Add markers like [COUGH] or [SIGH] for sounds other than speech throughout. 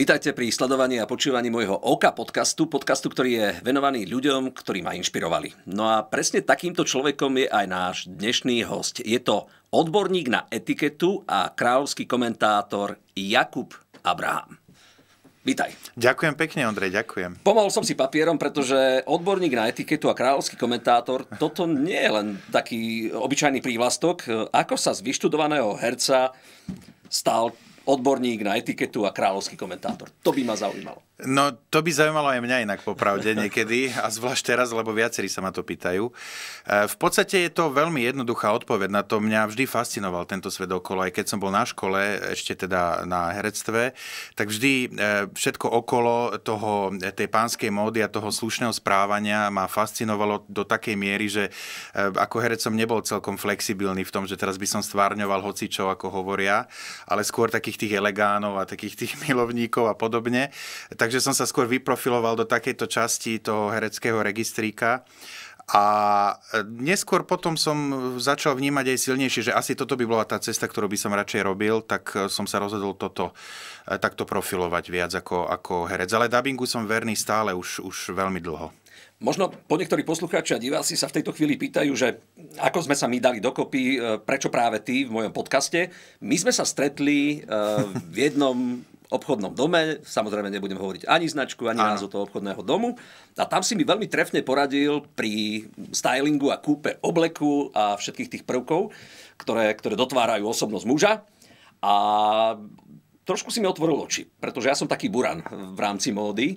Vítajte pri sledovaní a počúvaní môjho OKA podcastu, podcastu, ktorý je venovaný ľuďom, ktorí ma inšpirovali. No a presne takýmto človekom je aj náš dnešný host. Je to odborník na etiketu a kráľovský komentátor Jakub Abraham. Vítaj. Ďakujem pekne, Ondrej, ďakujem. Pomohol som si papierom, pretože odborník na etiketu a kráľovský komentátor, toto nie je len taký obyčajný prívlastok. Ako sa z vyštudovaného herca stal odborník na etiketu a kráľovský komentátor. To by ma zaujímalo. No to by zaujímalo aj mňa inak popravde niekedy a zvlášť teraz, lebo viacerí sa ma to pýtajú. E, v podstate je to veľmi jednoduchá odpoveď na to. Mňa vždy fascinoval tento svet okolo. Aj keď som bol na škole, ešte teda na herectve, tak vždy e, všetko okolo toho, e, tej pánskej módy a toho slušného správania ma fascinovalo do takej miery, že ako herec som nebol celkom flexibilný v tom, že teraz by som stvárňoval hocičov, ako hovoria, ale skôr takých tých elegánov a takých tých [LAUGHS] milovníkov a podobne. Tak. Takže som sa skôr vyprofiloval do takejto časti toho hereckého registríka. A neskôr potom som začal vnímať aj silnejšie, že asi toto by bola tá cesta, ktorú by som radšej robil, tak som sa rozhodol toto e, takto profilovať viac ako, ako herec. Ale dubbingu som verný stále už, už veľmi dlho. Možno po niektorí poslucháči a diváci sa v tejto chvíli pýtajú, že ako sme sa my dali dokopy, e, prečo práve ty v mojom podcaste. My sme sa stretli e, v jednom obchodnom dome, samozrejme nebudem hovoriť ani značku, ani Aha. názov toho obchodného domu. A tam si mi veľmi trefne poradil pri stylingu a kúpe obleku a všetkých tých prvkov, ktoré, ktoré dotvárajú osobnosť muža. A trošku si mi otvoril oči, pretože ja som taký buran v rámci módy. E,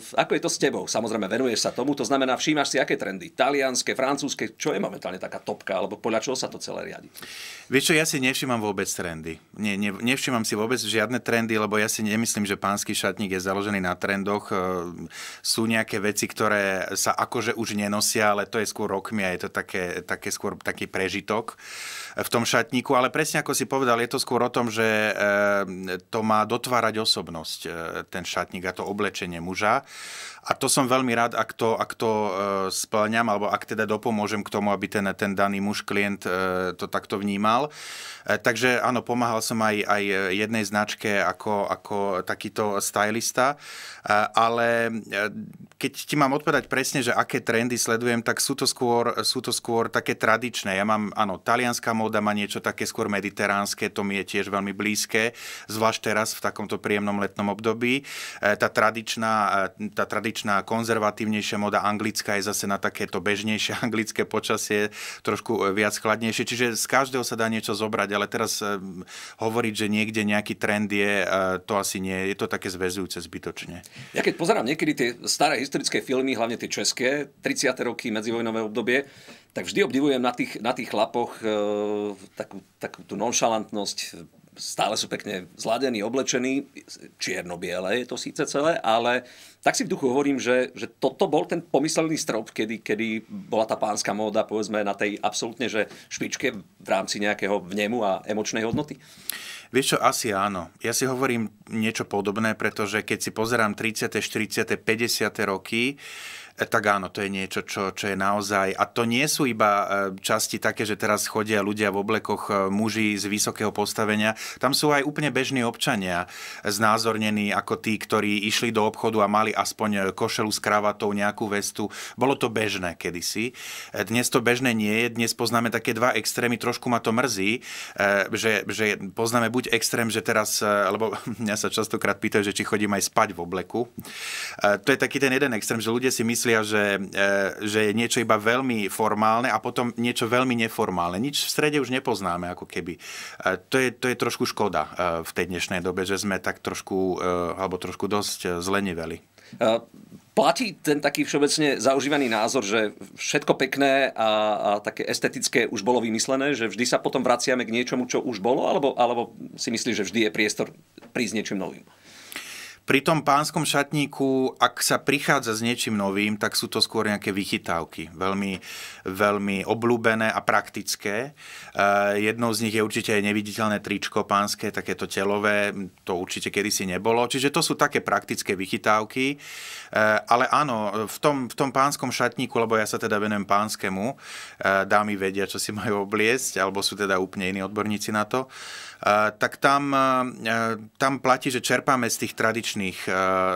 ako je to s tebou? Samozrejme, venuješ sa tomu, to znamená, všímaš si, aké trendy? Talianské, francúzske, čo je momentálne taká topka, alebo podľa čoho sa to celé riadi? Vieš čo, ja si nevšímam vôbec trendy. Nie, ne, nevšímam si vôbec žiadne trendy, lebo ja si nemyslím, že pánsky šatník je založený na trendoch. E, sú nejaké veci, ktoré sa akože už nenosia, ale to je skôr rokmi a je to také, také skôr taký prežitok v tom šatníku. Ale presne ako si povedal, je to skôr o tom, že e, to má dotvárať osobnosť, e, ten šatník a to oblečenie muža. A to som veľmi rád, ak to, ak to e, splňam, alebo ak teda dopomôžem k tomu, aby ten, ten daný muž, klient e, to takto vnímal. Takže áno, pomáhal som aj, aj jednej značke ako, ako takýto stylista, ale keď ti mám odpovedať presne, že aké trendy sledujem, tak sú to skôr, sú to skôr také tradičné. Ja mám, áno, talianská móda má niečo také skôr mediteránske, to mi je tiež veľmi blízke zvlášť teraz v takomto príjemnom letnom období. E, tá tradičná, e, tá tradičná konzervatívnejšia moda anglická je zase na takéto bežnejšie [LAUGHS] anglické počasie, trošku e, viac chladnejšie. Čiže z každého sa dá niečo zobrať, ale teraz hovoriť, že niekde nejaký trend je, to asi nie. Je to také zväzujúce zbytočne. Ja keď pozerám niekedy tie staré historické filmy, hlavne tie české, 30. roky, medzivojnové obdobie, tak vždy obdivujem na tých, na tých chlapoch e, takú, takú tú nonšalantnosť, stále sú pekne zladení, oblečení, čierno-biele je to síce celé, ale tak si v duchu hovorím, že, že toto bol ten pomyselný strop, kedy, kedy bola tá pánska móda, povedzme, na tej absolútne že špičke v rámci nejakého vnemu a emočnej hodnoty? Vieš čo, asi áno. Ja si hovorím niečo podobné, pretože keď si pozerám 30., 40., 50. roky, E, tak áno, to je niečo, čo, čo je naozaj... A to nie sú iba e, časti také, že teraz chodia ľudia v oblekoch e, muži z vysokého postavenia. Tam sú aj úplne bežní občania znázornení ako tí, ktorí išli do obchodu a mali aspoň košelu s kravatou, nejakú vestu. Bolo to bežné kedysi. Dnes to bežné nie je. Dnes poznáme také dva extrémy. Trošku ma to mrzí, že, že poznáme buď extrém, že teraz... Lebo [LAUGHS] mňa sa častokrát pýtajú, že či chodím aj spať v obleku. To je taký ten jeden extrém, že ľudia si myslí, myslia, že, e, že je niečo iba veľmi formálne a potom niečo veľmi neformálne. Nič v strede už nepoznáme, ako keby. E, to je, to je trošku škoda e, v tej dnešnej dobe, že sme tak trošku, alebo trošku dosť zleniveli. Platí ten taký všeobecne zaužívaný názor, že všetko pekné a, a také estetické už bolo vymyslené, že vždy sa potom vraciame k niečomu, čo už bolo, alebo, alebo si myslíš, že vždy je priestor prísť niečím novým? Pri tom pánskom šatníku, ak sa prichádza s niečím novým, tak sú to skôr nejaké vychytávky, veľmi, veľmi oblúbené a praktické. E, Jednou z nich je určite aj neviditeľné tričko pánske, takéto telové, to určite kedysi nebolo. Čiže to sú také praktické vychytávky. E, ale áno, v tom, v tom pánskom šatníku, lebo ja sa teda venujem pánskemu, e, dámy vedia, čo si majú obliecť, alebo sú teda úplne iní odborníci na to tak tam, tam platí, že čerpáme z tých, tradičných,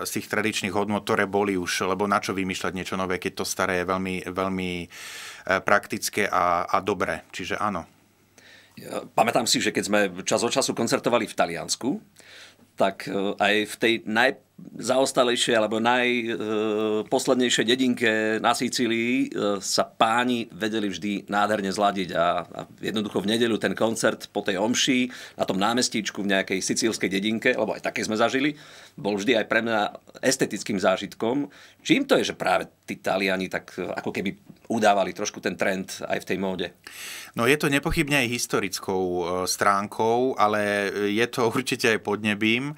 z tých tradičných hodnot, ktoré boli už, lebo na čo vymýšľať niečo nové, keď to staré je veľmi, veľmi e, praktické a, a dobré. Čiže áno. Pamätám si, že keď sme čas od času koncertovali v Taliansku, tak e, aj v tej naj zaostalejšie alebo najposlednejšej e, dedinke na Sicílii e, sa páni vedeli vždy nádherne zladiť a, a jednoducho v nedeľu ten koncert po tej omši na tom námestíčku v nejakej sicílskej dedinke, lebo aj také sme zažili, bol vždy aj pre mňa estetickým zážitkom. Čím to je, že práve tí Taliani tak e, ako keby udávali trošku ten trend aj v tej móde? No je to nepochybne aj historickou stránkou, ale je to [LAUGHS] určite aj podnebím,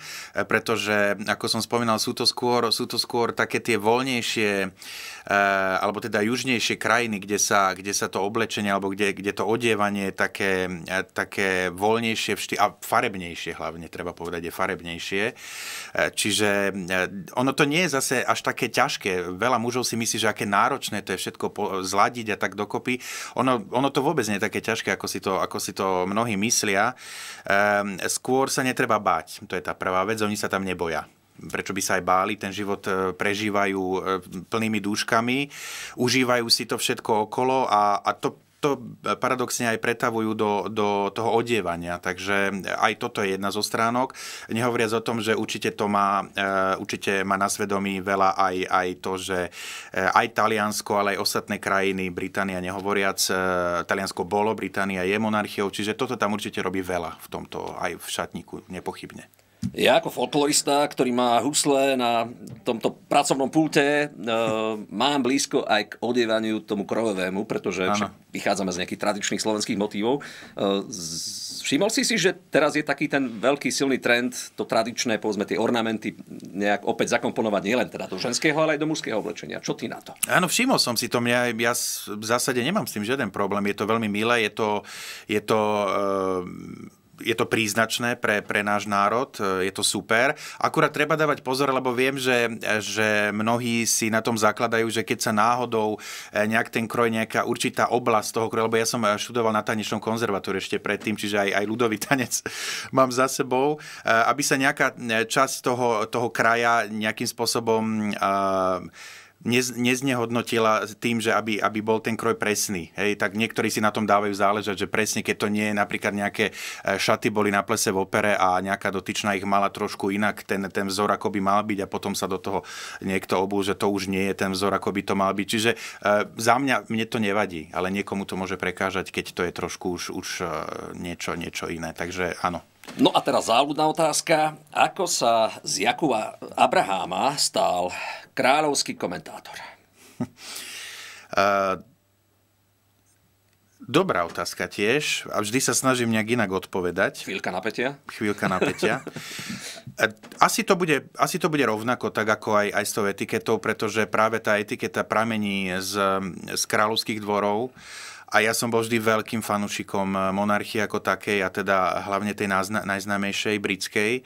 pretože ako som spomínal, spomínal, sú to skôr, sú to skôr také tie voľnejšie, eh, alebo teda južnejšie krajiny, kde sa, kde sa to oblečenie, alebo kde, kde to odievanie je také, eh, také voľnejšie vštý, a farebnejšie hlavne, treba povedať, je farebnejšie. Eh, čiže ono to nie je zase až také ťažké. Veľa mužov si myslí, že aké náročné to je všetko zladiť a tak dokopy. Ono, ono to vôbec nie je také ťažké, ako si to, ako si to mnohí myslia. Ehm, skôr sa netreba báť, to je tá prvá vec, oni sa tam neboja prečo by sa aj báli, ten život e, prežívajú e, plnými dúškami, užívajú si to všetko okolo a, a to, to paradoxne aj pretavujú do, do toho odievania. Takže aj toto je jedna zo stránok. Nehovoriac o tom, že určite to má, e, určite má na svedomí veľa aj, aj to, že aj Taliansko, ale aj ostatné krajiny, Británia nehovoriac, Taliansko bolo, Británia je monarchiou, čiže toto tam určite robí veľa v tomto aj v šatníku, nepochybne. Ja ako folklorista, ktorý má husle na tomto pracovnom pulte, e, mám blízko aj k odievaniu tomu krojovému, pretože vychádzame z nejakých tradičných slovenských motívov. E, všimol si si, že teraz je taký ten veľký silný trend, to tradičné, povedzme tie ornamenty, nejak opäť zakomponovať nielen teda do ženského, ale aj do mužského oblečenia. Čo ty na to? Áno, všimol som si to. Mňa, ja v zásade nemám s tým žiaden problém. Je to veľmi milé, je to, je to e, je to príznačné pre, pre náš národ, e, je to super. Akurát treba dávať pozor, lebo viem, že, že mnohí si na tom zakladajú, že keď sa náhodou e, nejak ten kroj, nejaká určitá oblasť toho kroja, lebo ja som e, študoval na tanečnom konzervatóriu ešte predtým, čiže aj, aj ľudový tanec [LAUGHS] mám za sebou, aby sa nejaká časť toho, toho kraja nejakým spôsobom uh, nez, neznehodnotila tým, že aby, aby bol ten kroj presný. Hej, tak niektorí si na tom dávajú záležať, že presne keď to nie je napríklad nejaké e, šaty boli na plese v opere a nejaká dotyčná ich mala trošku inak, ten, ten vzor ako by mal byť a potom sa do toho niekto obul, že to už nie je ten vzor ako by to mal byť. Čiže e, za mňa mne to nevadí, ale niekomu to môže prekážať, keď to je trošku už, už e, niečo, niečo iné. Takže áno. No a teraz záľudná otázka. Ako sa z Jakuba Abraháma stal kráľovský komentátor? Uh, [LAUGHS] dobrá otázka tiež. A vždy sa snažím nejak inak odpovedať. Chvíľka napätia. Chvíľka napätia. [LAUGHS] asi, to bude, asi to bude rovnako, tak ako aj, aj s tou etiketou, pretože práve tá etiketa pramení z, z kráľovských dvorov a ja som bol vždy veľkým fanúšikom eh, monarchie ako takej a teda hlavne tej najznámejšej britskej, eh,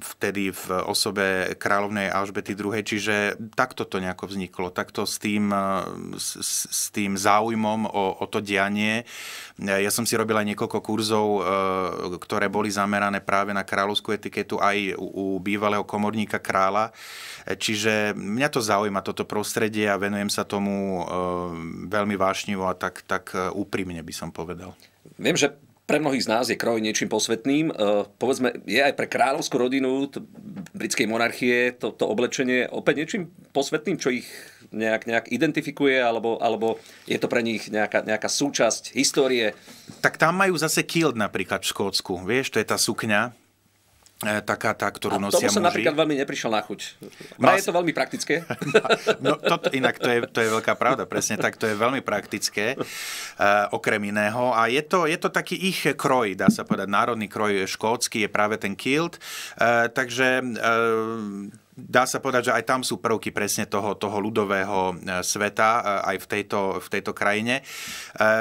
vtedy v osobe kráľovnej Alžbety II. Čiže takto to nejako vzniklo, takto s tým, eh, s, s tým záujmom o, o to dianie. Ja som si robila niekoľko kurzov, ktoré boli zamerané práve na kráľovskú etiketu aj u, u bývalého komorníka kráľa. Čiže mňa to zaujíma, toto prostredie a venujem sa tomu veľmi vážne vášnivo a tak, tak e, úprimne by som povedal. Viem, že pre mnohých z nás je kroj niečím posvetným. E, povedzme, je aj pre kráľovskú rodinu britskej monarchie to, to oblečenie opäť niečím posvetným, čo ich nejak, nejak identifikuje, alebo, alebo je to pre nich nejaká, nejaká súčasť histórie? Tak tam majú zase kilt napríklad v Škótsku. Vieš, to je tá sukňa, E, taká tá, ktorú a nosia muži. A muži. napríklad veľmi neprišiel na chuť. Mal... je to veľmi praktické. No, [LAUGHS] no to, inak to je, to je veľká pravda, presne tak, to je veľmi praktické, uh, okrem iného. A je to, je to taký ich kroj, dá sa povedať, národný kroj škótsky, je práve ten kilt. Uh, takže uh, dá sa povedať, že aj tam sú prvky presne toho, toho ľudového e, sveta e, aj v tejto, v tejto krajine. E,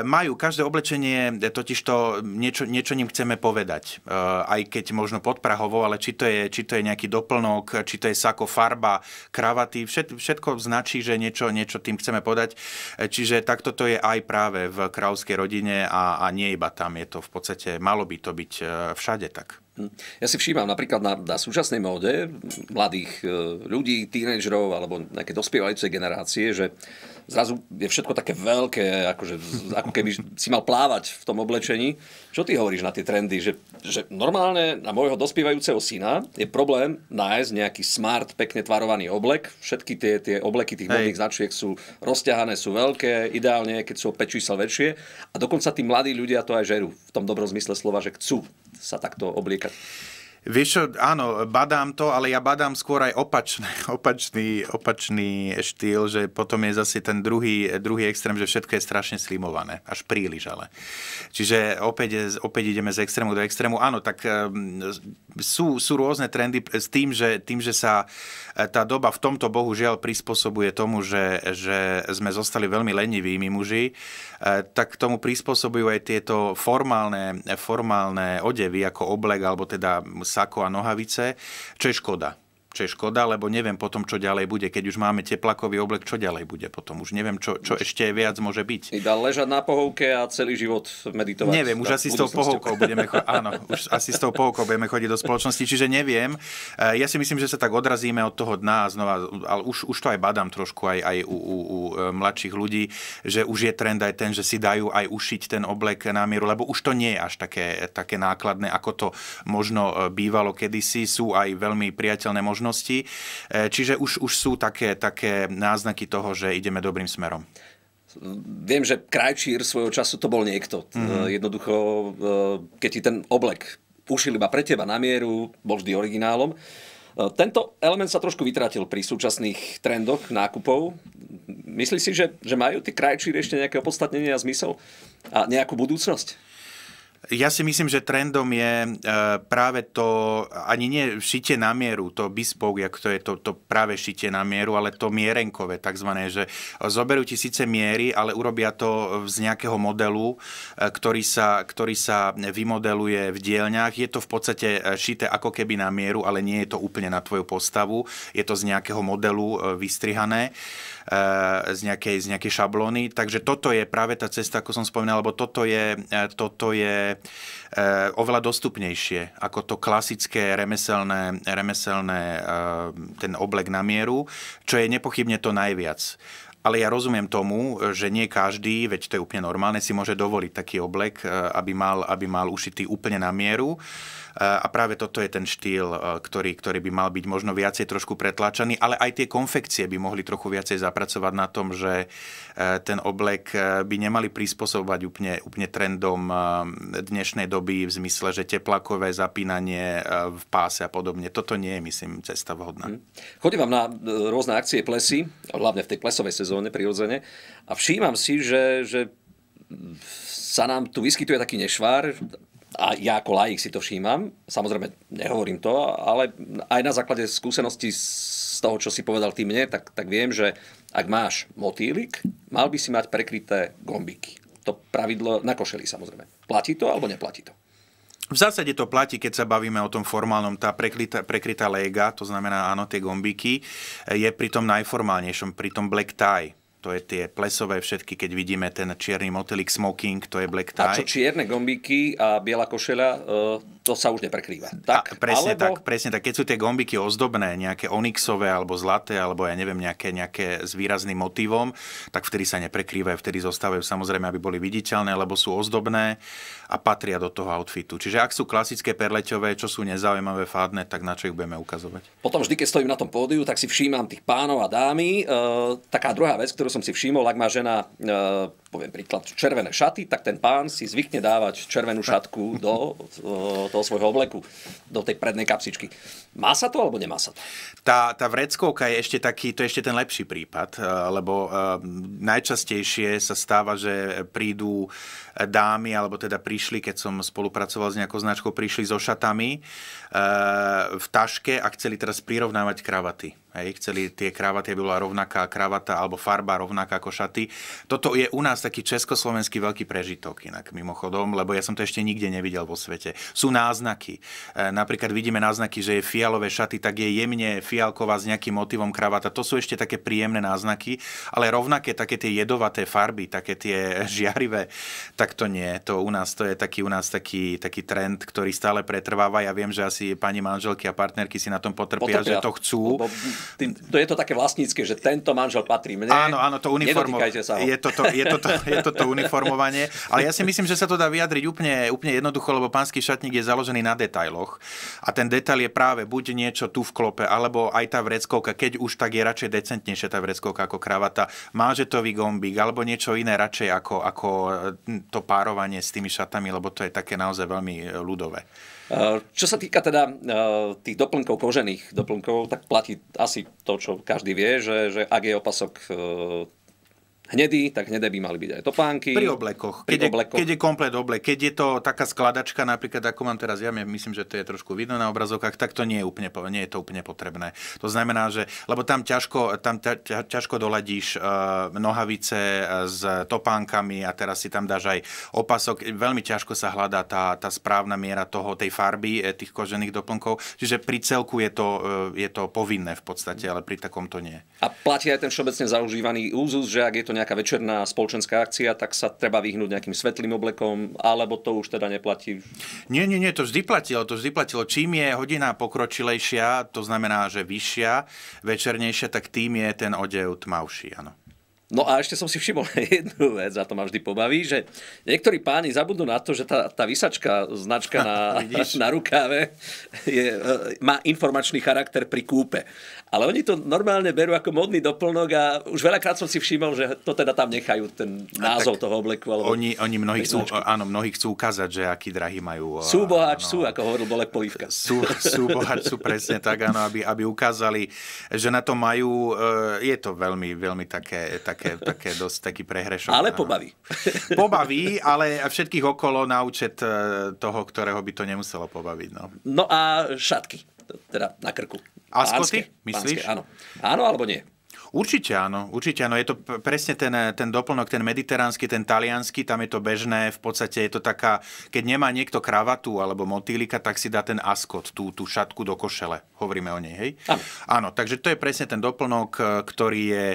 majú každé oblečenie totiž to niečo, niečo ním chceme povedať. Aj keď možno podprahovo, ale či to je, či to je nejaký doplnok, či to je sako, farba, kravaty, všetko značí, že niečo, niečo tým chceme povedať. Čiže takto to je aj práve v kráľovskej rodine a, a nie iba tam. Je to v podstate, malo by to byť všade tak. Hm. Ja si všímam napríklad na, na súčasnej móde mladých e, ľudí, tínežerov alebo nejaké dospievajúce generácie, že zrazu je všetko také veľké, akože, ako keby si mal plávať v tom oblečení. Čo ty hovoríš na tie trendy? Že, že normálne na môjho dospievajúceho syna je problém nájsť nejaký smart, pekne tvarovaný oblek. Všetky tie, tie obleky tých modných značiek sú rozťahané, sú veľké, ideálne, keď sú o 5 čísel väčšie. A dokonca tí mladí ľudia to aj žerú v tom dobrom zmysle slova, že chcú sa takto obliekať. Vieš čo, áno, badám to, ale ja badám skôr aj opačný, [LAUGHS] opačný, opačný štýl, že potom je zase ten druhý, druhý extrém, že všetko je strašne slimované, až príliš ale. Čiže opäť, opäť ideme z extrému do extrému. Áno, tak ehm, sú, sú rôzne trendy s tým že, tým, že sa e, tá doba v tomto bohužiaľ prispôsobuje tomu, že, že sme zostali veľmi lenivými muži, e, tak tomu prispôsobujú aj tieto formálne, formálne odevy, ako oblek, alebo teda sako a nohavice, čo je škoda radšej škoda, lebo neviem potom, čo ďalej bude. Keď už máme teplakový oblek, čo ďalej bude potom? Už neviem, čo, čo ešte viac môže byť. Idá ležať na pohovke a celý život meditovať. Neviem, už asi s tou pohovkou budeme chodiť. [LAUGHS] Áno, už asi s tou pohovkou budeme chodiť do spoločnosti, čiže neviem. E, ja si myslím, že sa tak odrazíme od toho dna a znova, ale už, už to aj badám trošku aj, aj u, u, u e, mladších ľudí, že už je trend aj ten, že si dajú aj ušiť ten oblek na mieru, lebo už to nie je až také, také nákladné, ako to možno e, bývalo kedysi. Sú aj veľmi priateľné možnosti spoločnosti. E, čiže už, už sú také, také náznaky toho, že ideme dobrým smerom. Viem, že Krajčír svojho času to bol niekto. Mm-hmm. Jednoducho, e, keď ti ten oblek ušil iba pre teba na mieru, bol vždy originálom. Tento element sa trošku vytratil pri súčasných trendoch nákupov. Myslíš si, že, že majú tie krajčíry ešte nejaké opodstatnenie a zmysel a nejakú budúcnosť? Ja si myslím, že trendom je e, práve to, ani nie šite na mieru, to bespoke, jak to je to, to práve šitie na mieru, ale to mierenkové, takzvané, že zoberú ti síce miery, ale urobia to z nejakého modelu, e, ktorý sa, ktorý sa vymodeluje v dielňach. Je to v podstate e, šité ako keby na mieru, ale nie je to úplne na tvoju postavu. Je to z nejakého modelu vystrihané z nejakej, z nejakej šablóny. Takže toto je práve tá cesta, ako som spomínal, lebo toto je, toto je e, oveľa dostupnejšie ako to klasické remeselné, remeselné e, ten oblek na mieru, čo je nepochybne to najviac. Ale ja rozumiem tomu, že nie každý, veď to je úplne normálne, si môže dovoliť taký oblek, e, aby mal, aby mal ušitý úplne na mieru. E, a práve toto je ten štýl, e, ktorý, ktorý by mal byť možno viacej trošku pretláčaný, ale aj tie konfekcie by mohli trochu viacej zapracovať na tom, že ten oblek by nemali prispôsobovať úplne, úplne trendom dnešnej doby v zmysle, že teplakové zapínanie v páse a podobne. Toto nie je, myslím, cesta vhodná. Mhm. Chodím vám na rôzne akcie plesy, hlavne v tej plesovej sezóne sezóne prirodzene. A všímam si, že, že sa nám tu vyskytuje taký nešvár, a ja ako laik si to všímam, samozrejme nehovorím to, ale aj na základe skúseností z toho, čo si povedal ty mne, tak, tak viem, že ak máš motýlik, mal by si mať prekryté gombíky. To pravidlo na košeli samozrejme. Platí to alebo neplatí to? V zásade to platí, keď sa bavíme o tom formálnom, tá prekryta prekrytá lega, to znamená áno, tie gombíky, je pri tom najformálnejšom, pri tom black tie. To je tie plesové všetky, keď vidíme ten čierny motelik smoking, to je black tie. A čo čierne gombíky a biela košela, e, to sa už neprekrýva. Tak? A, presne, alebo... tak, presne tak. Keď sú tie gombíky ozdobné, nejaké onyxové alebo zlaté, alebo ja neviem, nejaké, nejaké s výrazným motivom, tak vtedy sa neprekrývajú, vtedy zostávajú samozrejme, aby boli viditeľné, lebo sú ozdobné a patria do toho outfitu. Čiže ak sú klasické perleťové, čo sú nezaujímavé, fádne, tak na čo ich budeme ukazovať? Potom vždy, keď stojím na tom pódiu, tak si všímam tých pánov a dámy. E, taká druhá vec, ktorú som si všimol, ak má žena e, poviem príklad, červené šaty, tak ten pán si zvykne dávať červenú šatku [LAUGHS] do toho svojho obleku, do tej prednej kapsičky. Má sa to alebo nemá sa to? Tá, tá vreckovka je ešte taký, to je ešte ten lepší prípad, e, lebo e, najčastejšie sa stáva, že prídu e, dámy, alebo teda prišli, keď som spolupracoval s nejakou značkou, prišli so šatami v taške a chceli teraz prirovnávať kravaty. Hej, chceli tie kravaty, aby bola rovnaká kravata alebo farba rovnaká ako šaty. Toto je u nás taký československý veľký prežitok inak mimochodom, lebo ja som to ešte nikde nevidel vo svete. Sú náznaky. E, napríklad vidíme náznaky, že je fialové šaty, tak je jemne fialková s nejakým motivom kravata. To sú ešte také príjemné náznaky, ale rovnaké také tie jedovaté farby, také tie žiarivé, tak to nie. To u nás to je taký, u nás taký, taký trend, ktorý stále pretrváva. Ja viem, že asi pani manželky a partnerky si na tom potrpia, potrpia. že to chcú. Bo, bo, tým, to je to také vlastnícke, že tento manžel patrí mne. Áno, áno, to uniformo... sa ho. Je to to, je, to to, je to to uniformovanie. Ale ja si myslím, že sa to dá vyjadriť úplne, úplne jednoducho, lebo pánsky šatník je založený na detailoch. A ten detail je práve buď niečo tu v klope, alebo aj tá vreckovka, keď už tak je radšej decentnejšia tá vreckovka ako kravata, mážetový gombík, alebo niečo iné radšej ako, ako hm, to párovanie s tými šatami, lebo to je také naozaj veľmi e, ľudové. Eh, čo sa týka teda eh, tých doplnkov kožených doplnkov, tak platí asi to, čo každý vie, že, že ak je opasok eh, hnedý, tak hnedé by mali byť aj topánky. Pri oblekoch. Pri keď, oblekoch. Je, keď je komplet oblek, keď je to taká skladačka, napríklad ako mám teraz, ja myslím, že to je trošku vidno na obrazovkách, tak to nie je úplne, nie je to úplne potrebné. To znamená, že, lebo tam ťažko, tam ťa, ťa, ťažko doladíš uh, nohavice eh, s topánkami a teraz si tam dáš aj opasok. Veľmi ťažko sa hľadá tá, tá správna miera toho, tej farby, eh, tých kožených doplnkov. Čiže pri celku je to, uh, je to povinné v podstate, ale pri takomto nie. A platí aj ten všeobecne zaužívaný úzus, že ak je to nejaká večerná spoločenská akcia, tak sa treba vyhnúť nejakým svetlým oblekom, alebo to už teda neplatí? Nie, nie, nie, to vždy platilo. To vždy platilo. Čím je hodina pokročilejšia, to znamená, že vyššia, večernejšia, tak tým je ten odev tmavší, áno. No a ešte som si všimol [LAUGHS] jednu vec, a to ma vždy pobaví, že niektorí páni zabudnú na to, že tá, tá vysačka, značka na, [LAUGHS] na rukáve je, e, má informačný charakter pri kúpe. Ale oni to normálne berú ako modný doplnok a už veľakrát som si všimol, že to teda tam nechajú, ten názov toho obleku. Alebo oni, oni mnohí chcú, áno, mnohí chcú ukázať, že aký drahý majú. E, sú bohač, áno, sú, ako hovoril Bolek Polívka. [LAUGHS] Sú, sú bohač, sú presne tak, áno, aby, aby ukázali, že na to majú, e, je to veľmi, veľmi také, také také, také dosť taký prehrešok. Ale pobaví. [LAUGHS] Pobaví, ale všetkých okolo na účet e, toho, ktorého by to nemuselo pobaviť. No, no a šatky, teda na krku. Askoty, myslíš? Pánske, áno. áno alebo nie? Určite áno, určite áno. Je to presne ten, eh, ten doplnok, ten mediteránsky, ten taliansky, tam je to bežné, v podstate je to taká, keď nemá niekto kravatu alebo motýlika, tak si dá ten askot, tú, tú šatku do košele, hovoríme o nej, hej? Áno. áno, takže to je presne ten doplnok, eh, ktorý je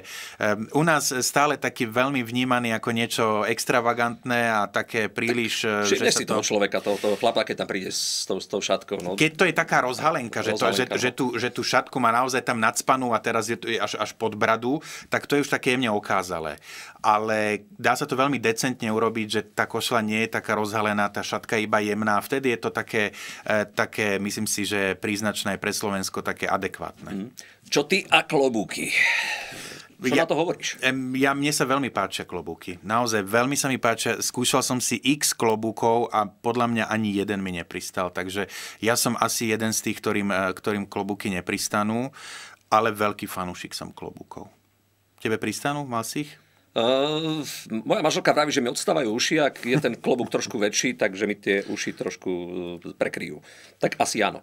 um, u nás stále taký veľmi vnímaný ako niečo extravagantné a také príliš... Tak, že si to... toho človeka, toho, toho chlapa, keď tam príde s tou, s tou šatkou. No. Keď to je taká rozhalenka, rozhalenka že, to, že, že, no. tú, že tú šatku má naozaj tam nadspanú a teraz je to až, až pod bradu, tak to je už také jemne okázalé. Ale dá sa to veľmi decentne urobiť, že tá košla nie je taká rozhalená, tá šatka iba jemná. Vtedy je to také, eh, také myslím si, že príznačné pre Slovensko, také adekvátne. Mhm. Čo ty a klobúky? Čo ja, na to hovoríš? Ja, mne sa veľmi páčia klobúky. Naozaj, veľmi sa mi páčia. Skúšal som si x klobúkov a podľa mňa ani jeden mi nepristal. Takže ja som asi jeden z tých, ktorým, eh, ktorým klobúky nepristanú ale veľký fanúšik som klobúkov. Tebe pristanú? Mal si ich? Uh, moja manželka vraví, že mi odstávajú uši, ak je ten klobúk trošku väčší, takže mi tie uši trošku e, prekryjú. Tak asi áno.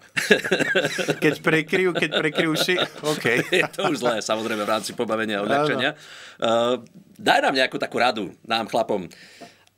[LAUGHS] Keď prekryjú, keď prekryjú uši, OK. [LAUGHS] Je to už zlé, samozrejme, v rámci pobavenia a Uh, daj nám nejakú takú radu, nám chlapom.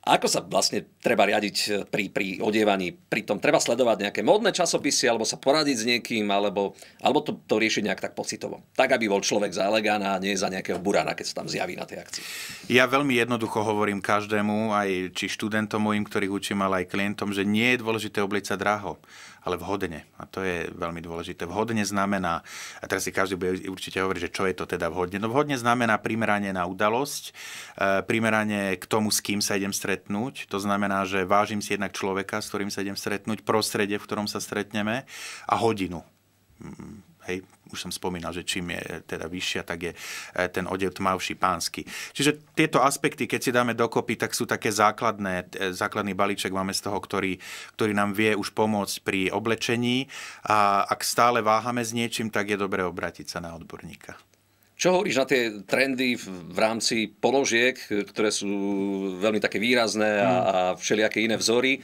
A ako sa vlastne treba riadiť eh, pri, pri odievaní? Pri tom treba sledovať nejaké modné časopisy, alebo sa poradiť s niekým, alebo, alebo to, to riešiť nejak tak pocitovo. Tak, aby bol človek za elegána a nie za nejakého burana, keď sa tam zjaví na tej akcii. Ja veľmi jednoducho hovorím každému, aj či študentom mojim, ktorých učím, ale aj klientom, že nie je dôležité obliť sa draho ale vhodne. A to je veľmi dôležité. Vhodne znamená, a teraz si každý bude určite hovoriť, že čo je to teda vhodne. No vhodne znamená primeranie na udalosť, eh, primeranie k tomu, s kým sa idem stretnúť. To znamená, že vážim si jednak človeka, s ktorým sa idem stretnúť, prostredie, v ktorom sa stretneme a hodinu mm, Hej, už som spomínal, že čím je e, teda vyššia, tak je e, ten odev tmavší pánsky. Čiže tieto aspekty, keď si dáme dokopy, tak sú také základné. E, základný balíček máme z toho, ktorý, ktorý nám vie už pomôcť pri oblečení. A ak stále váhame s niečím, tak je dobré obrátiť sa na odborníka. Čo hovoríš na tie trendy v rámci položiek, ktoré sú veľmi také výrazné a, mm. a všelijaké iné vzory?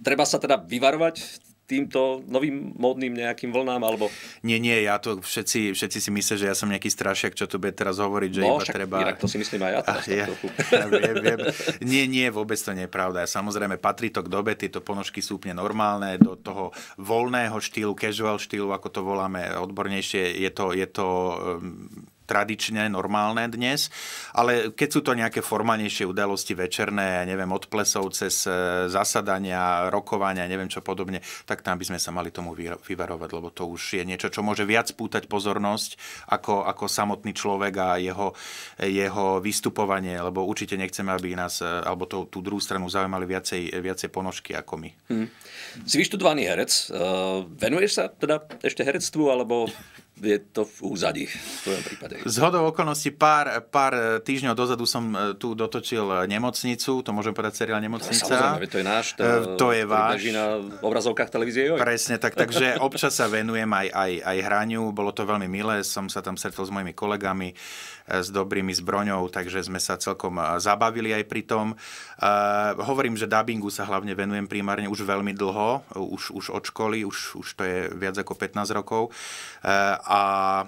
Treba sa teda vyvarovať týmto novým modným nejakým vlnám? Alebo... Nie, nie, ja to všetci, všetci si myslia, že ja som nejaký strašiak, čo tu bude teraz hovoriť, že no, iba však, treba... Inak to si myslím aj ja teraz. [LAUGHS] Ja, ja, [LAUGHS] viem, viem. Nie, nie, vôbec to nie je pravda. Samozrejme, patrí to k dobe, tieto ponožky sú úplne normálne, do toho voľného štýlu, casual štýlu, ako to voláme odbornejšie, je to, je to tradične normálne dnes, ale keď sú to nejaké formálnejšie udalosti večerné, ja neviem, od plesov cez e, zasadania, rokovania, neviem čo podobne, tak tam by sme sa mali tomu vyvarovať, lebo to už je niečo, čo môže viac pútať pozornosť ako, ako samotný človek a jeho, jeho vystupovanie, lebo určite nechceme, aby nás, e, alebo to, tú druhú stranu zaujímali viacej, viacej ponožky ako my. Hmm. Si vyštudovaný herec, e, venuješ sa teda ešte herectvu, alebo je to v úzadí v tvojom prípade. Z hodou okolností pár, pár týždňov dozadu som e, tu dotočil nemocnicu, to môžem povedať seriál no, Nemocnica. samozrejme, to je náš, to, e, to je váš. na obrazovkách televízie. Joj. Presne tak, takže občas sa venujem aj, aj, aj hraniu, bolo to veľmi milé, som sa tam stretol s mojimi kolegami, s dobrými zbroňou, takže sme sa celkom zabavili aj pri tom. Hovorím, že dubbingu sa hlavne venujem primárne už veľmi dlho, už, už od školy, už, už to je viac ako 15 rokov. A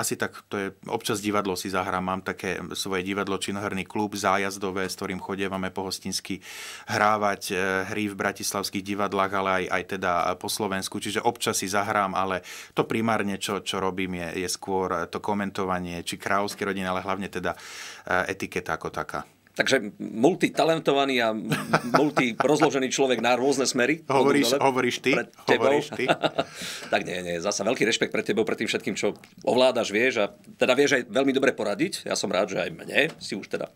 asi tak, to je, občas divadlo si zahrám, mám také svoje divadlo, činoherný klub zájazdové, s ktorým chodievame po hostinsky hrávať eh, hry v bratislavských divadlách, ale aj, aj teda po Slovensku, čiže občas si zahrám, ale to primárne, čo, čo robím, je, je skôr to komentovanie, či kráľovské rodiny, ale hlavne teda eh, etiketa ako taká. Takže multitalentovaný a multirozložený človek na rôzne smery. Hovoríš, dole, hovoríš ty. Pred tebou. Hovoríš ty. [LAUGHS] tak nie, nie, zasa veľký rešpekt pred tebou, pred tým všetkým, čo ovládaš, vieš a teda vieš aj veľmi dobre poradiť. Ja som rád, že aj mne si už teda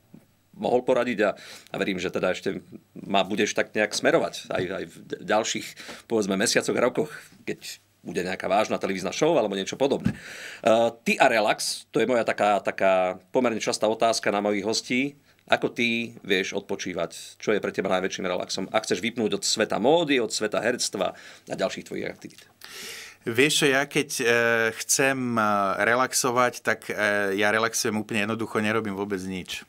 mohol poradiť a, a verím, že teda ešte ma budeš tak nejak smerovať aj, aj v ďalších, povedzme, mesiacoch a rokoch, keď bude nejaká vážna televízna show alebo niečo podobné. Uh, ty a relax, to je moja taká, taká pomerne častá otázka na mojich hostí. Ako ty vieš odpočívať? Čo je pre teba najväčším relaxom? Ak chceš vypnúť od sveta módy, od sveta herctva a ďalších tvojich aktivít? Vieš, ja keď e, chcem eh, relaxovať, tak e, ja relaxujem úplne jednoducho, nerobím vôbec nič.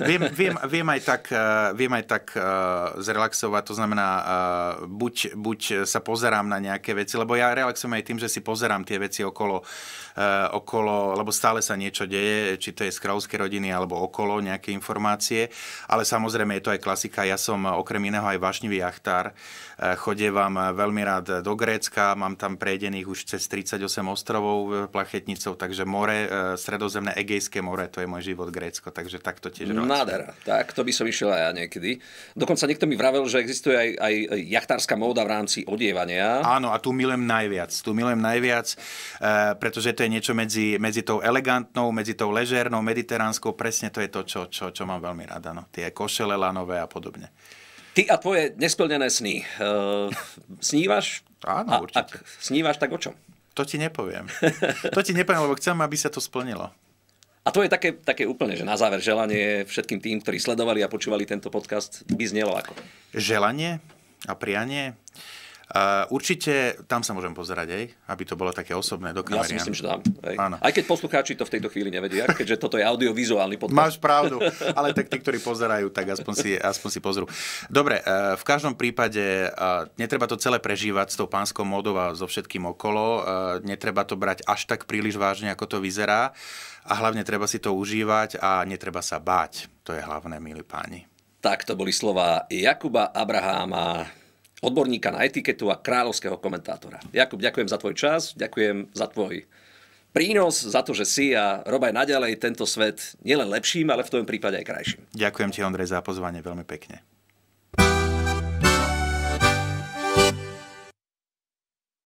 Viem, viem, viem aj tak, eh, viem aj tak eh, zrelaxovať, to znamená, eh, buď, buď sa pozerám na nejaké veci, lebo ja relaxujem aj tým, že si pozerám tie veci okolo, okolo lebo stále sa niečo deje, či to je z kráľovskej rodiny alebo okolo nejaké informácie, ale samozrejme je to aj klasika, ja som okrem iného aj vášnivý jachtár, chodievam veľmi rád do Grécka, mám tam prejdených už cez 38 ostrovov plachetnicou, takže more, stredozemné Egejské more, to je môj život Grécko, takže takto tiež tiež reláciu. Nádhera. Tak, to by som išiel aj ja niekedy. Dokonca niekto mi vravel, že existuje aj, aj jachtárska móda v rámci odievania. Áno, a tu milujem najviac. Tu milujem najviac, e, pretože to je niečo medzi, medzi tou elegantnou, medzi tou ležernou, mediteránskou. Presne to je to, čo, čo, čo mám veľmi rada. No. Tie košele lanové a podobne. Ty a tvoje nesplnené sny. E, snívaš? Áno, určite. ak snívaš, tak o čom? To ti nepoviem. To ti nepoviem, lebo chcem, aby sa to splnilo. A to je také, také úplne, že na záver želanie všetkým tým, ktorí sledovali a počúvali tento podcast, by znelo ako? Želanie a prianie? Uh, určite tam sa môžem pozerať aj, aby to bolo také osobné do kamery. Ja si myslím, že tam. Áno. Aj keď poslucháči to v tejto chvíli nevedia, keďže toto je audiovizuálny podcast. Máš pravdu, [LAUGHS] ale tak tí, ktorí pozerajú, tak aspoň si, aspoň si pozrú. Dobre, uh, v každom prípade uh, netreba to celé prežívať s tou pánskou modou a so všetkým okolo. E, netreba to brať až tak príliš vážne, ako to vyzerá. A hlavne treba si to užívať a netreba sa báť. To je hlavné, milí páni. Tak to boli slova Jakuba Abraháma, odborníka na etiketu a kráľovského komentátora. Jakub, ďakujem za tvoj čas, ďakujem za tvoj prínos, za to, že si a robaj naďalej tento svet nielen lepším, ale v tom prípade aj krajším. Ďakujem ti, Ondrej, za pozvanie veľmi pekne.